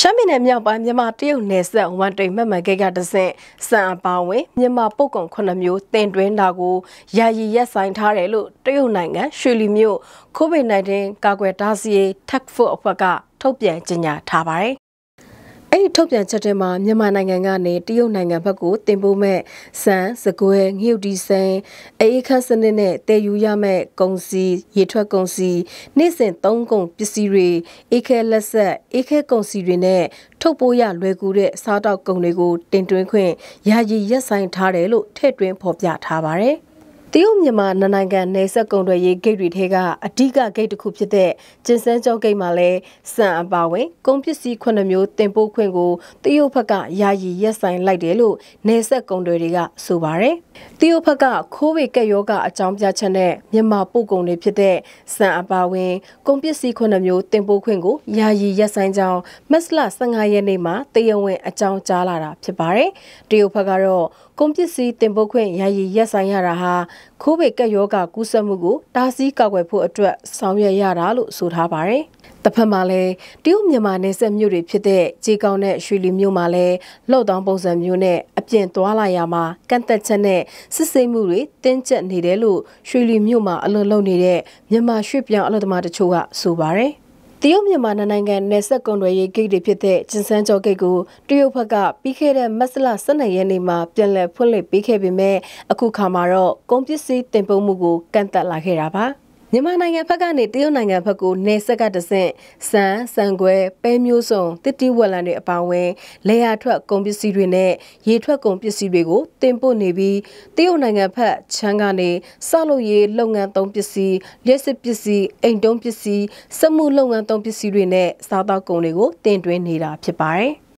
ရှမ်းပြည်နယ်မြောက်ပိုင်းမြန်မာတရုတ်နယ်စပ်ဝန်တိန်မှတ်မှန်ကိတ်ကတဆင့်စံအပါဝင်မြန်မာပုတ်ကုံ9မျိုးတင်တွင်းတာကိုယာယီရက်ဆိုင်ထားတယ်လို့တရုတ်နိုင်ငံရွှေလီမြို့ COVID-19 ကာကွယ်တားဆီးရေး Task Force အဖွဲ့ကထုတ်ပြန်ကြေညာထားပါတယ်အဲ့ဒီထုတ်ပြန်ချက်ထဲမှာမြန်မာနိုင်ငံကနေတရုတ်နိုင်ငံဘက်ကိုတင်ပို့မဲ့စံ၊စကွဲ၊ငှုပ်တီစိန်အေးခန့်စနစ်နဲ့တည်ယူရမဲ့ကုန်စည်၊ရေထွက်ကုန်စည်၊နေ့စဉ်သုံးကုန်ပစ္စည်းတွေ၊အေးခဲလက်ဆက်၊အေးခဲကုန်စည်တွေနဲ့ထုတ်ပိုးရလွယ်ကူတဲ့စားတောက်ကုန်တွေကိုတင်သွင်းခွင့်ယာယီရပ်ဆိုင်ထားတယ်လို့ထည့်သွင်းဖော်ပြထားပါတယ်။တရုတ်မြန်မာနိုင်ငံနယ်စပ်ကုန်သွယ်ရေးဂိတ်တွေထဲကအဓိကဂိတ်တစ်ခုဖြစ်တဲ့ကျင်စန်းကျောဂိတ်မှာလည်းစံအပါဝင်ကုန်ပစ္စည်းခုနှစ်မျိုးတင်ပို့ခွင့်ကိုတရုတ်ဘက်ကယာယီရပ်ဆိုင်လိုက်တယ်လို့နယ်စပ်ကုန်သွယ်တွေကဆိုပါတယ်။တရုတ်ဘက်ကခိုးဝေကက်ယောဂအကြောင်းပြချက်နဲ့မြန်မာပို့ကုန်တွေဖြစ်တဲ့စံအပါဝင်ကုန်ပစ္စည်းခုနှစ်မျိုးတင်ပို့ခွင့်ကိုယာယီရပ်ဆိုင်ကြောင်းမက်စလ15ရက်နေ့မှာတရားဝင်အကြောင်းကြားလာတာဖြစ်ပါတယ်။တရုတ်ဘက်ကတော့ကုန်ပစ္စည်းတင်ပို့ခွင့်ယာယီရပ်ဆိုင်ရတာဟာခိုးဘေကက်ယောဂကူးစက်မှုကိုတားဆီးကာကွယ်ဖို့အတွက်ဆောင်ရွက်ရတာလို့ဆိုထားပါတယ်။တစ်ဖက်မှာလည်းတရုတ်မြန်မာနယ်စပ်မြို့တွေဖြစ်တဲ့ကြေကောင်းနဲ့ရွှေလီမြို့မှာလည်းလော့တောင်းပုံစံမျိုးနဲ့အပြင်သွားလာရမှာကန့်သက်ချက်နဲ့စစ်ဆေးမှုတွေတင်းကျပ်နေတယ်လို့ရွှေလီမြို့မှာအလုပ်လုပ်နေတဲ့မြန်မာရွှေ့ပြောင်းအလုပ်သမားတချို့ကဆိုပါတယ်။ရုတ်မြန်မာနိုင်ငံနယ်စပ်ကုန်သွယ်ရေးဂိတ်တွေဖြစ်တဲ့ကျင်းစန်းကျော်ဂိတ်ကိုတရုတ်ဘက်ကပြီးခဲ့တဲ့မတ်လ12ရက်နေ့မှာပြန်လည်ဖွင့်လှစ်ပေးခဲ့ပေမဲ့အခုခါမှာတော့ကုန်ပစ္စည်းတင်ပို့မှုကိုကန့်သတ်လာခဲ့တာပါ။မြန်မာနိုင်ငံဘက်ကနေတရုတ်နိုင်ငံဘက်ကိုနေဆက်ကတဆင့်စံစံခွဲပဲမျိုးစုံတစ်တိဝက်လန်တွေအပောင်းဝင်လေယာထွက်ကုန်ပစ္စည်းတွေနဲ့ရေထွက်ကုန်ပစ္စည်းတွေကိုတင်ပို့နေပြီးတရုတ်နိုင်ငံဘက်ချမ်းကနေဆောက်လုပ်ရေးလုပ်ငန်းသုံးပစ္စည်းလျှက်စစ်ပစ္စည်းအိမ်တုံးပစ္စည်းစက်မှုလုပ်ငန်းသုံးပစ္စည်းတွေနဲ့စားသောက်ကုန်တွေကိုတင်သွင်းနေတာဖြစ်ပါတယ်။